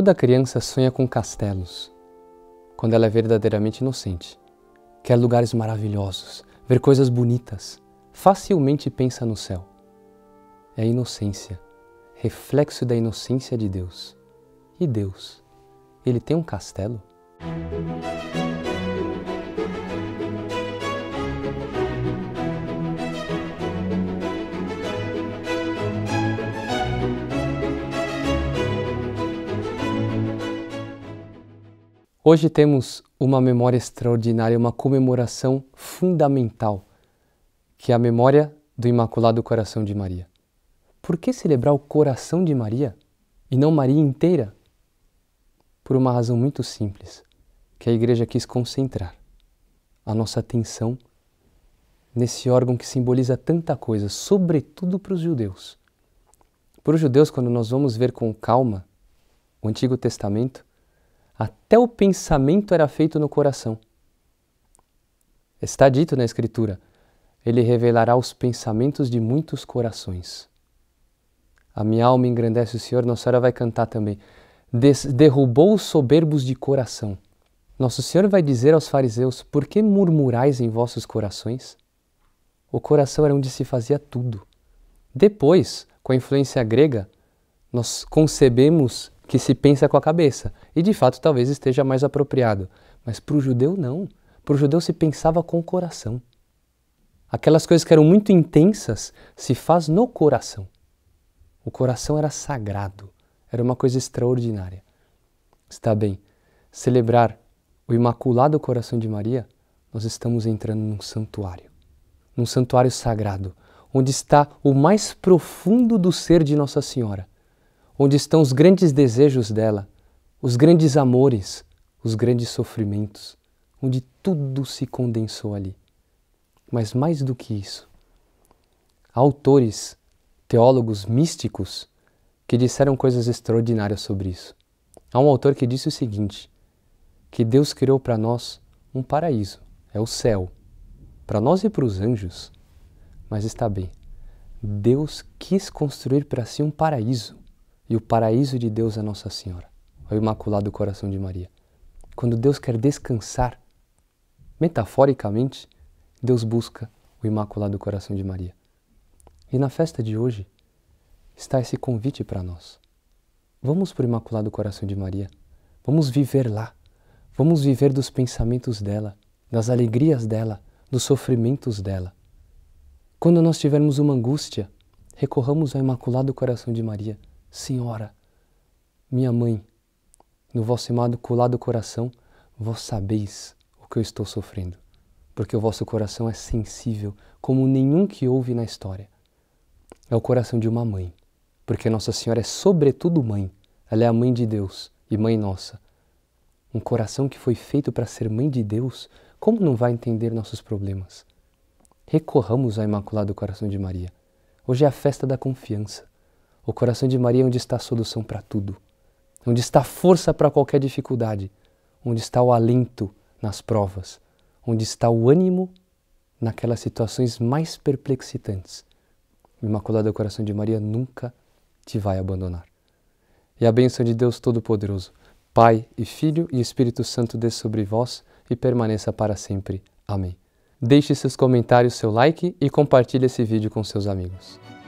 Toda criança sonha com castelos, quando ela é verdadeiramente inocente. Quer lugares maravilhosos, ver coisas bonitas, facilmente pensa no céu. É a inocência, reflexo da inocência de Deus. E Deus, ele tem um castelo? Hoje temos uma memória extraordinária, uma comemoração fundamental, que é a memória do Imaculado Coração de Maria. Por que celebrar o coração de Maria e não Maria inteira? Por uma razão muito simples, que a igreja quis concentrar a nossa atenção nesse órgão que simboliza tanta coisa, sobretudo para os judeus. Para os judeus, quando nós vamos ver com calma o Antigo Testamento, até o pensamento era feito no coração. Está dito na Escritura: Ele revelará os pensamentos de muitos corações. A minha alma engrandece o Senhor, Nossa Senhora vai cantar também. Des derrubou os soberbos de coração. Nosso Senhor vai dizer aos fariseus: Por que murmurais em vossos corações? O coração era onde se fazia tudo. Depois, com a influência grega, nós concebemos que se pensa com a cabeça. E de fato talvez esteja mais apropriado. Mas para o judeu, não. Para o judeu se pensava com o coração. Aquelas coisas que eram muito intensas se faz no coração. O coração era sagrado, era uma coisa extraordinária. Está bem, celebrar o Imaculado Coração de Maria, nós estamos entrando num santuário, num santuário sagrado, onde está o mais profundo do ser de Nossa Senhora, onde estão os grandes desejos dela, os grandes amores, os grandes sofrimentos, onde tudo se condensou ali. Mas mais do que isso, há autores, teólogos místicos, que disseram coisas extraordinárias sobre isso. Há um autor que disse o seguinte: que Deus criou para nós um paraíso, é o céu, para nós e para os anjos. Mas está bem, Deus quis construir para si um paraíso e o paraíso de Deus a é Nossa Senhora, o Imaculado Coração de Maria. Quando Deus quer descansar, metaforicamente, Deus busca o Imaculado Coração de Maria. E na festa de hoje está esse convite para nós. Vamos para o Imaculado Coração de Maria. Vamos viver lá. Vamos viver dos pensamentos dela, das alegrias dela, dos sofrimentos dela. Quando nós tivermos uma angústia, recorramos ao Imaculado Coração de Maria Senhora, minha mãe, no vosso amado coração, vós sabeis o que eu estou sofrendo, porque o vosso coração é sensível como nenhum que houve na história. É o coração de uma mãe, porque Nossa Senhora é sobretudo mãe, ela é a mãe de Deus e mãe nossa. Um coração que foi feito para ser mãe de Deus, como não vai entender nossos problemas? Recorramos ao Imaculado Coração de Maria. Hoje é a festa da confiança. O coração de Maria é onde está a solução para tudo, onde está a força para qualquer dificuldade, onde está o alento nas provas, onde está o ânimo naquelas situações mais perplexitantes. O Imaculado é Coração de Maria nunca te vai abandonar. E a bênção de Deus Todo-Poderoso, Pai e Filho e Espírito Santo dê sobre vós e permaneça para sempre. Amém. Deixe seus comentários, seu like e compartilhe esse vídeo com seus amigos.